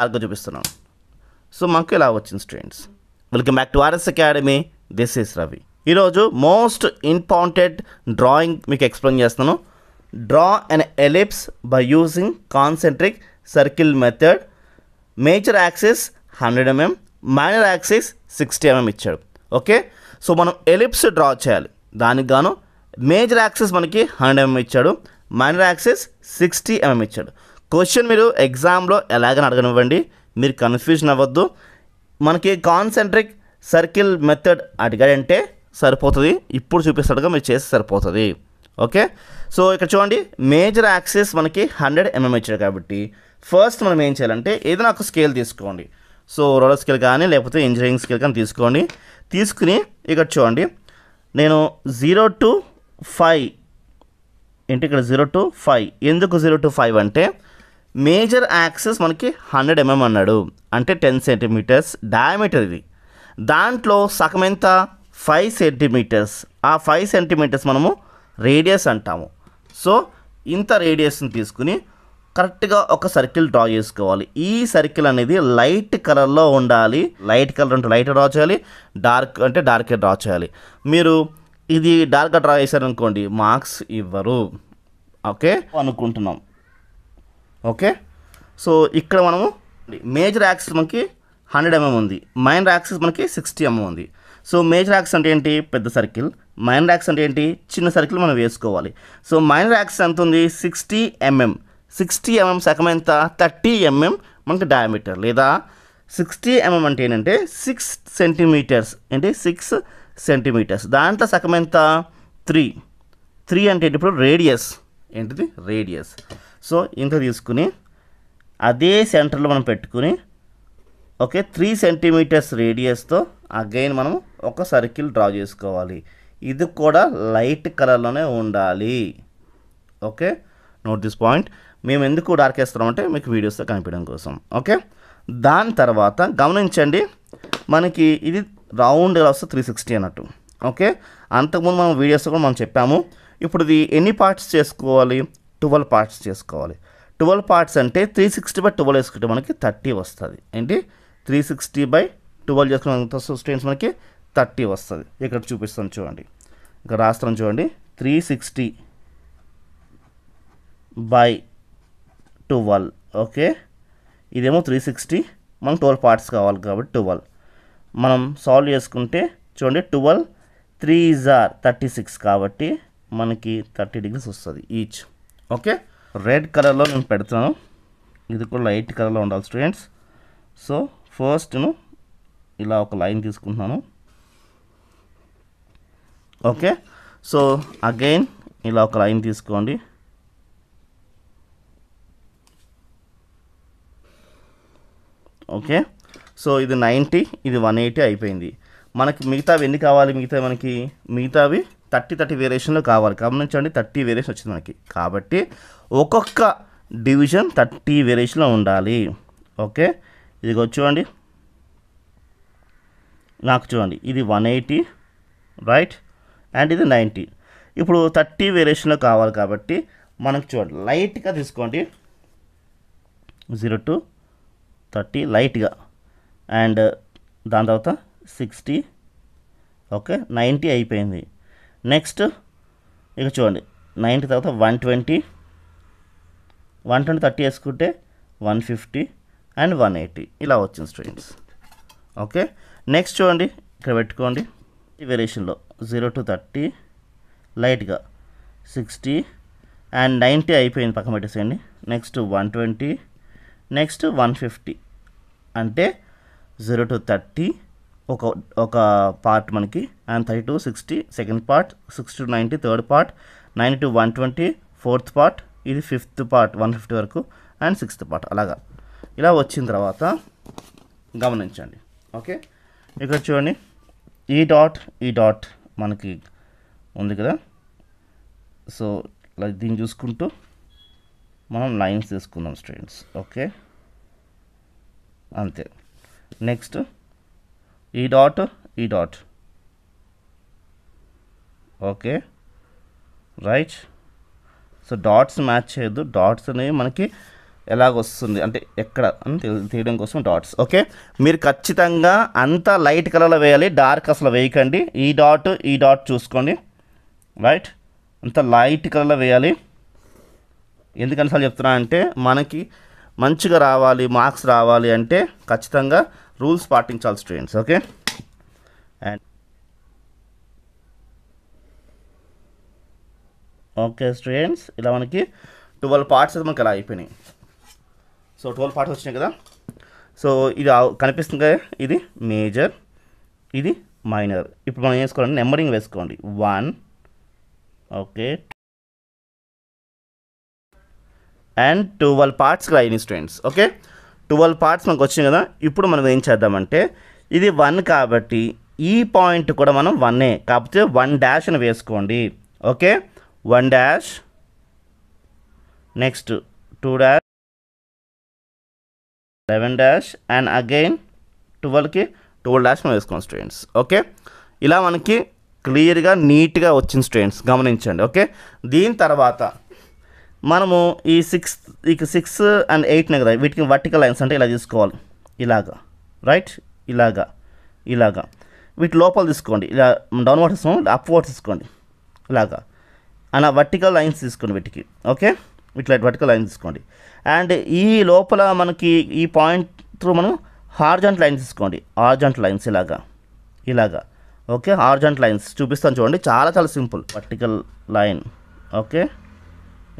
డార్క్గా చూపిస్తున్నాను సో మాకు ఇలా వచ్చింది students welcome back to RS academy this is Ravi ఈరోజు మోస్ట్ ఇంపార్టెంట్ డ్రాయింగ్ మీకు ఎక్స్ప్లెయిన్ చేస్తాను draw an ellipse by using concentric circle method major axis hundred mm minor axis sixty mm ఇచ్చాడు okay so మనం ellipse draw చేయాలి దానికి గాను major axis మనకి hundred mm mm ఇచ్చాడు మైనర్ యాక్సిస్ సిక్స్టీ ఎంఎం ఇచ్చాడు క్వశ్చన్ మీరు ఎగ్జామ్లో ఎలాగని అడగనివ్వండి మీరు కన్ఫ్యూజన్ అవ్వద్దు మనకి కాన్సెంట్రిక్ సర్కిల్ మెథడ్ అడిగాడంటే సరిపోతుంది ఇప్పుడు చూపిస్తాడుగా మీరు చేస్తే సరిపోతుంది ఓకే సో ఇక్కడ చూడండి మేజర్ యాక్సిస్ మనకి హండ్రెడ్ ఎంఎం mm ఇచ్చాడు కాబట్టి ఫస్ట్ మనం ఏం చేయాలంటే ఏదైనా ఒక స్కేల్ తీసుకోండి సో రోలర్ స్కేల్ కానీ లేకపోతే ఇంజనీరింగ్ స్కేల్ కానీ తీసుకోండి తీసుకుని ఇక్కడ చూడండి నేను జీరో టు ఫైవ్ ఏంటి ఇక్కడ జీరో టు ఫైవ్ ఎందుకు జీరో టు ఫైవ్ అంటే మేజర్ యాక్సెస్ మనకి హండ్రెడ్ ఎంఎం అన్నాడు అంటే టెన్ సెంటీమీటర్స్ డయామీటర్ ఇది దాంట్లో సగం ఎంత ఫైవ్ సెంటీమీటర్స్ ఆ ఫైవ్ సెంటీమీటర్స్ మనము రేడియస్ అంటాము సో ఇంత రేడియస్ని తీసుకుని కరెక్ట్గా ఒక సర్కిల్ డ్రా చేసుకోవాలి ఈ సర్కిల్ అనేది లైట్ కలర్లో ఉండాలి లైట్ కలర్ అంటే లైట్ డ్రా చేయాలి డార్క్ అంటే డార్క్ డ్రా చేయాలి మీరు ఇది డార్క్గా డ్రా చేశారనుకోండి మార్క్స్ ఇవ్వరు ఓకే అనుకుంటున్నాం ఓకే సో ఇక్కడ మనము మేజర్ యాక్సిస్ మనకి హండ్రెడ్ ఎంఎం ఉంది మైనర్ యాక్సిస్ మనకి సిక్స్టీ ఎంఎం ఉంది సో మేజర్ యాక్సిస్ అంటే ఏంటి పెద్ద సర్కిల్ మైనర్ యాక్సిస్ అంటే ఏంటి చిన్న సర్కిల్ మనం వేసుకోవాలి సో మైనర్ యాక్సిస్ ఎంత ఉంది సిక్స్టీ ఎంఎం సిక్స్టీ ఎంఎం సగం ఎంత థర్టీ ఎంఎం మనకి డయామీటర్ లేదా సిక్స్టీ ఎంఎం అంటే ఏంటంటే సిక్స్ సెంటీమీటర్స్ ఏంటి సిక్స్ సెంటీమీటర్స్ దాంట్లో సగం ఎంత త్రీ త్రీ అంటే ఇప్పుడు రేడియస్ ఏంటిది రేడియస్ సో ఇంత తీసుకుని అదే సెంటర్లో మనం పెట్టుకుని ఓకే త్రీ సెంటీమీటర్స్ రేడియస్తో అగైన్ మనం ఒక సర్కిల్ డ్రా చేసుకోవాలి ఇది కూడా లైట్ కలర్లోనే ఉండాలి ఓకే నోట్ దిస్ పాయింట్ మేము ఎందుకు డార్క్ వేస్తామంటే మీకు వీడియోస్తో కనిపించడం కోసం ఓకే దాని తర్వాత గమనించండి మనకి ఇది రౌండ్ ఎలా వస్తే త్రీ సిక్స్టీ అన్నట్టు ఓకే అంతకుముందు మనం వీడియోస్ కూడా మనం చెప్పాము ఇప్పుడు ఇది ఎన్ని పార్ట్స్ చేసుకోవాలి ట్వెల్వ్ పార్ట్స్ చేసుకోవాలి ట్వెల్వ్ పార్ట్స్ అంటే త్రీ సిక్స్టీ బై ట్వెల్వ్ వేసుకుంటే మనకి థర్టీ వస్తుంది ఏంటి త్రీ సిక్స్టీ బై ట్వెల్వ్ చేసుకున్న స్టూడెంట్స్ మనకి థర్టీ వస్తుంది ఇక్కడ చూపిస్తాను చూడండి ఇక్కడ రాస్తాను చూడండి three sixty by twelve okay ఇదేమో త్రీ సిక్స్టీ మనకు ట్వెల్వ్ పార్ట్స్ కావాలి కాబట్టి ట్వెల్వ్ మనం సాల్వ్ చేసుకుంటే చూడండి ట్వెల్వ్ త్రీ జార్ థర్టీ సిక్స్ కాబట్టి మనకి థర్టీ డిగ్రీస్ వస్తుంది ఈచ్ ఓకే రెడ్ కలర్లో నేను పెడతాను ఇది కూడా లైట్ కలర్లో ఉండాలి స్టూడెంట్స్ సో ఫస్ట్ను ఇలా ఒక లైన్ తీసుకుంటున్నాను ఓకే సో అగైన్ ఇలా ఒక లైన్ తీసుకోండి ఓకే సో ఇది నైంటీ ఇది వన్ ఎయిటీ అయిపోయింది మనకి మిగతావి ఎన్ని కావాలి మిగతా మనకి మిగతావి థర్టీ థర్టీ వేరియేషన్లో కావాలి గమనించండి థర్టీ వేరియేషన్ వచ్చింది మనకి కాబట్టి ఒక్కొక్క డివిజన్ థర్టీ వేరియేషన్లో ఉండాలి ఓకే ఇదిగో చూడండి నాకు చూడండి ఇది వన్ ఎయిటీ రైట్ అండ్ ఇది నైంటీ ఇప్పుడు థర్టీ వేరియేషన్లో కావాలి కాబట్టి మనకు చూడండి లైట్గా తీసుకోండి జీరో టు థర్టీ లైట్గా అండ్ దాని తర్వాత సిక్స్టీ ఓకే నైంటీ అయిపోయింది నెక్స్ట్ ఇక చూడండి నైంటీ తర్వాత one twenty one twenty thirty వేసుకుంటే one fifty and one eighty ఇలా వచ్చింది స్టూడెంట్స్ ఓకే నెక్స్ట్ చూడండి ఇక్కడ పెట్టుకోండి ఈ వేరియేషన్లో జీరో టు థర్టీ లైట్గా సిక్స్టీ అండ్ నైంటీ అయిపోయింది పక్కన పెట్టేసేయండి next one twenty next one fifty అంటే జీరో టు థర్టీ ఒక ఒక పార్ట్ మనకి and thirty to sixty second part sixty to ninety third part ninety to one twenty fourth part ఇది fifth part one fifty వరకు and sixth part అలాగా ఇలా వచ్చిన తర్వాత గమనించండి ఓకే ఇక్కడ చూడండి ఈ డాట్ ఈ డాట్ మనకి ఉంది కదా సో దీన్ని చూసుకుంటూ మనం లైన్స్ తీసుకుందాం స్టూడెంట్స్ ఓకే అంతే నెక్స్ట్ ఈ డాట్ ఈ dot okay right so dots match చేయొద్దు డాట్స్ అనేవి మనకి ఎలాగొస్తుంది అంటే ఎక్కడ అని తీయడం కోసం డాట్స్ ఓకే మీరు ఖచ్చితంగా అంత లైట్ కలర్లో వేయాలి డార్క్ అసలు వేయకండి ఈ డాట్ ఈ డాట్ చూసుకోండి రైట్ అంత లైట్ కలర్లో వేయాలి ఎందుకని సార్ చెప్తున్నా అంటే మనకి మంచిగా రావాలి మార్క్స్ రావాలి అంటే ఖచ్చితంగా రూల్స్ పాటించాలి students okay and okay students ఇలా మనకి ట్వెల్వ్ పార్ట్స్ అయితే మనకి అలా అయిపోయినాయి సో ట్వెల్వ్ పార్ట్స్ వచ్చినాయి కదా సో ఇది కనిపిస్తుంది కదా ఇది మేజర్ ఇది మైనర్ ఇప్పుడు మనం వేసుకోవాలంటే నెంబరింగ్ వేసుకోండి one okay and twelve parts అయినాయి స్టూడెంట్స్ ఓకే ట్వెల్వ్ పార్ట్స్ మనకు వచ్చింది కదా ఇప్పుడు మనం ఏం చేద్దామంటే ఇది వన్ కాబట్టి ఈ పాయింట్ కూడా మనం వన్నే కాకపోతే వన్ డాష్ అని వేసుకోండి okay one dash next two dash eleven dash and again ట్వెల్వ్కి ట్వెల్వ్ డాష్ మనం వేసుకోండి స్టూడెంట్స్ ఓకే ఇలా మనకి క్లియర్గా నీట్గా వచ్చింది స్టూడెంట్స్ గమనించండి ఓకే దీని తర్వాత మనము ఈ సిక్స్ ఈ సిక్స్ అండ్ ఎయిట్నే కదా వీటికి వర్టికల్ లైన్స్ అంటే ఇలా తీసుకోవాలి ఇలాగా రైట్ ఇలాగా ఇలాగా వీటి లోపల తీసుకోండి ఇలా డౌన్వర్డ్ తీసుకోండి అప్వర్డ్ తీసుకోండి ఇలాగా అలా వర్టికల్ లైన్స్ తీసుకోండి వీటికి ఓకే ఇట్లా వర్టికల్ లైన్స్ తీసుకోండి అండ్ ఈ లోపల మనకి ఈ పాయింట్ త్రూ మనం హార్జంట్ లైన్స్ తీసుకోండి హార్జంట్ లైన్స్ ఇలాగా ఇలాగా ఓకే హార్జంట్ లైన్స్ చూపిస్తాను చూడండి చాలా చాలా సింపుల్ వర్టికల్ లైన్ ఓకే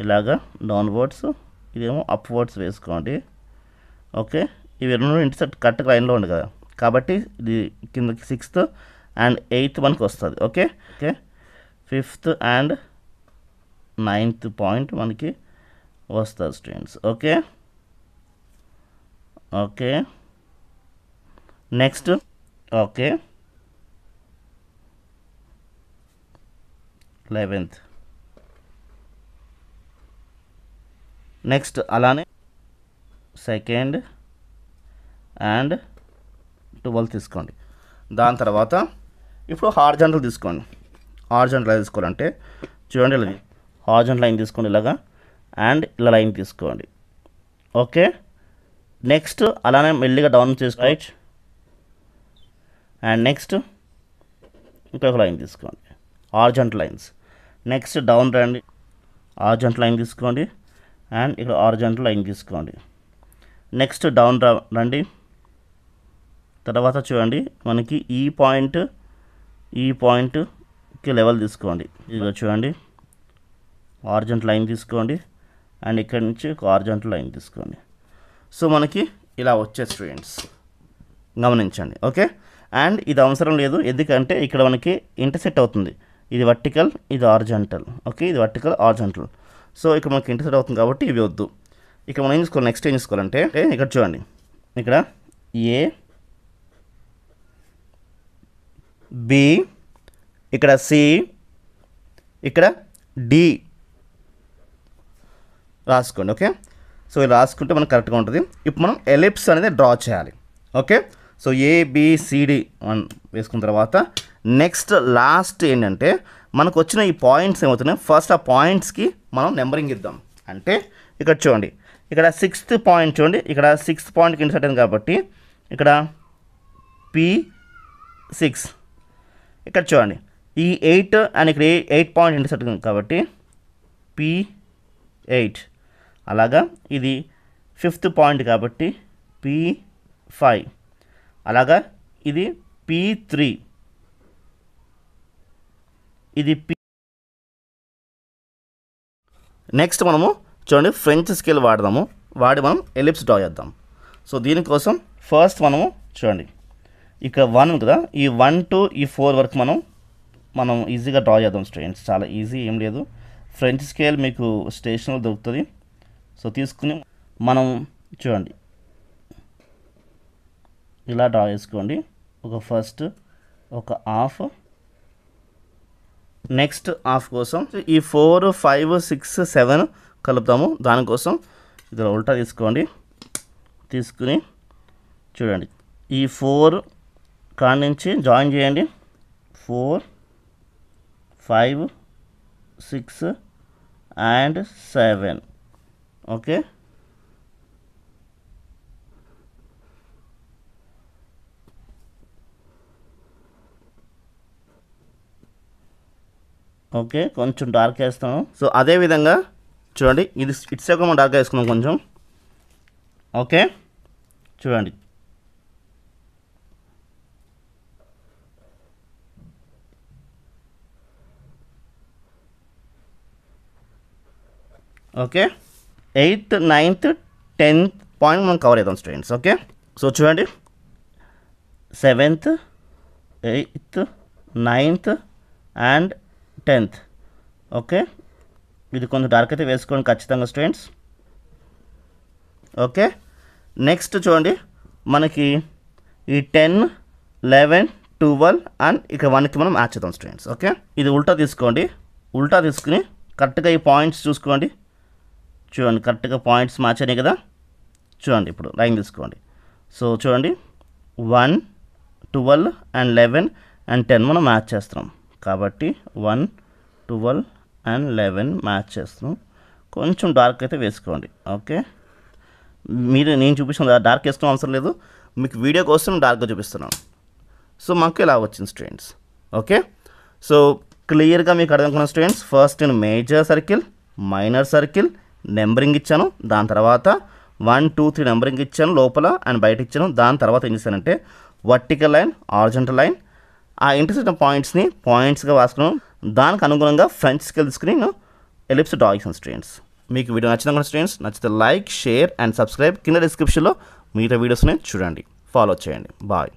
ఇలాగా డౌన్వర్డ్స్ ఇదేమో అప్వర్డ్స్ వేసుకోండి ఓకే ఇవి రెండు ఇంటర్సెప్ట్ కరెక్ట్ లైన్లో ఉండి కదా కాబట్టి ఇది కిందకి సిక్స్త్ అండ్ ఎయిత్ మనకు వస్తుంది okay okay fifth and ninth point మనకి వస్తుంది students okay okay next okay eleventh next అలానే సెకండ్ అండ్ ట్వెల్వ్ తీసుకోండి దాని తర్వాత ఇప్పుడు హార్జంటల్ తీసుకోండి హార్జంటల్ లైన్ తీసుకోవాలంటే చూడండి ఇలా హార్జెంట్ లైన్ తీసుకోండి ఇలాగా అండ్ ఇలా లైన్ తీసుకోండి ఓకే నెక్స్ట్ అలానే మెల్లిగా డౌన్ చేసుకోవచ్చు అండ్ నెక్స్ట్ ఇంకొక లైన్ తీసుకోండి ఆర్జెంట్ లైన్స్ నెక్స్ట్ డౌన్ రండి ఆర్జెంట్ లైన్ తీసుకోండి అండ్ ఇక్కడ ఆరిజెంట్ లైన్ తీసుకోండి నెక్స్ట్ డౌన్ రండి తర్వాత చూడండి మనకి ఈ పాయింట్ ఈ పాయింట్కి లెవెల్ తీసుకోండి ఇదిగో చూడండి ఆర్జెంట్ లైన్ తీసుకోండి అండ్ ఇక్కడ నుంచి ఒక ఆర్జెంట్ లైన్ తీసుకోండి సో మనకి ఇలా వచ్చే స్టూడెంట్స్ గమనించండి ఓకే అండ్ ఇది అవసరం లేదు ఎందుకంటే ఇక్కడ మనకి ఇంటర్సెట్ అవుతుంది ఇది వర్టికల్ ఇది ఆర్జెంటల్ ఓకే ఇది వర్టికల్ ఆర్జెంటల్ సో ఇక్కడ మనకి ఇంటర్సెట్ అవుతుంది కాబట్టి ఇవి వద్దు ఇక్కడ మనం ఏం చేసుకోవాలి నెక్స్ట్ ఏం చేసుకోవాలంటే ఇక్కడ చూడండి ఇక్కడ ఏ బి ఇక్కడ సి ఇక్కడ డి రాసుకోండి ఓకే సో ఇది రాసుకుంటే మనకు కరెక్ట్గా ఉంటుంది ఇప్పుడు మనం ఎలిప్స్ అనేది డ్రా చేయాలి ఓకే సో ఏబిసిడి వన్ వేసుకున్న తర్వాత నెక్స్ట్ లాస్ట్ ఏంటంటే మనకు వచ్చిన ఈ పాయింట్స్ ఏమవుతున్నాయి ఫస్ట్ ఆ పాయింట్స్కి మనం నెంబరింగ్ ఇద్దాం అంటే ఇక్కడ చూడండి ఇక్కడ సిక్స్త్ పాయింట్ చూడండి ఇక్కడ సిక్స్త్ పాయింట్కి ఇన్సర్ట్ అయింది కాబట్టి ఇక్కడ పి సిక్స్ ఇక్కడ చూడండి ఈ ఎయిట్ అండ్ ఇక్కడ ఎయిట్ పాయింట్ ఇన్సర్ట్ అయింది కాబట్టి పి ఎయిట్ అలాగా ఇది ఫిఫ్త్ పాయింట్ కాబట్టి పి ఫైవ్ అలాగా ఇది పి త్రీ ఇది పి నెక్స్ట్ మనము చూడండి ఫ్రెంచ్ స్కేల్ వాడదాము వాడి మనం ఎలిప్స్ డ్రా చేద్దాం సో దీనికోసం ఫస్ట్ మనము చూడండి ఇక వన్ కదా ఈ వన్ టు ఈ ఫోర్ వరకు మనం మనం ఈజీగా డ్రా చేద్దాం స్టూడెంట్స్ చాలా ఈజీ ఏం లేదు ఫ్రెంచ్ స్కేల్ మీకు స్టేషన్లో దొరుకుతుంది సో తీసుకుని మనం చూడండి ఇలా డ్రా చేసుకోండి ఒక ఫస్ట్ ఒక హాఫ్ నెక్స్ట్ హాఫ్ కోసం ఈ ఫోర్ ఫైవ్ సిక్స్ సెవెన్ కలుపుతాము దానికోసం ఇది ఉల్టా తీసుకోండి తీసుకుని చూడండి ఈ ఫోర్ కాడి నుంచి జాయిన్ చేయండి four five six and seven okay okay కొంచెం డార్క్ వేస్తాము సో అదేవిధంగా చూడండి ఇది ఇట్స్ ఎక్కువ డార్క్ వేసుకున్నాం కొంచెం ఓకే చూడండి okay eighth ninth tenth point మనం కవర్ అవుతాం స్టూడెంట్స్ ఓకే సో చూడండి seventh eighth ninth and tenth okay ఇది కొంచెం డార్క్ అయితే వేసుకోండి ఖచ్చితంగా స్టూడెంట్స్ ఓకే నెక్స్ట్ చూడండి మనకి ఈ టెన్ లెవెన్ టువెల్వ్ అండ్ ఇక వన్కి మనం మ్యాచ్ చేద్దాం స్టూడెంట్స్ ఓకే ఇది ఉల్టా తీసుకోండి ఉల్టా తీసుకుని కరెక్ట్గా ఈ పాయింట్స్ చూసుకోండి చూడండి కరెక్ట్గా పాయింట్స్ మ్యాచ్ కదా చూడండి ఇప్పుడు లైన్ తీసుకోండి సో చూడండి one twelve and eleven and ten మనం మ్యాచ్ చేస్తున్నాం కాబట్టి one twelve and eleven match చేస్తాం కొంచెం డార్క్ అయితే వేసుకోండి ఓకే మీరు నేను చూపించిన డార్క్ వేసుకోవడం అవసరం లేదు మీకు వీడియో కోసం డార్క్గా చూపిస్తున్నాను సో మాకు ఇలా వచ్చింది స్టూడెంట్స్ ఓకే సో క్లియర్గా మీకు అర్థం స్టూడెంట్స్ ఫస్ట్ నేను major circle minor circle numbering ఇచ్చాను దాని తర్వాత వన్ టూ త్రీ నెంబరింగ్ ఇచ్చాను లోపల అండ్ బయట ఇచ్చాను దాని తర్వాత ఏం చేశానంటే వర్టికల్ లైన్ ఆర్జెంటల్ లైన్ ఆ ఇంటర్సెక్షన్ పాయింట్స్ని పాయింట్స్గా వాసుకున్నాం దానికి అనుగుణంగా French scale screen ellipse and students మీకు వీడియో నచ్చిన స్టూడెంట్స్ నచ్చితే లైక్ షేర్ అండ్ సబ్స్క్రైబ్ కింద డిస్క్రిప్షన్లో మిగతా వీడియోస్ని చూడండి ఫాలో చేయండి బాయ్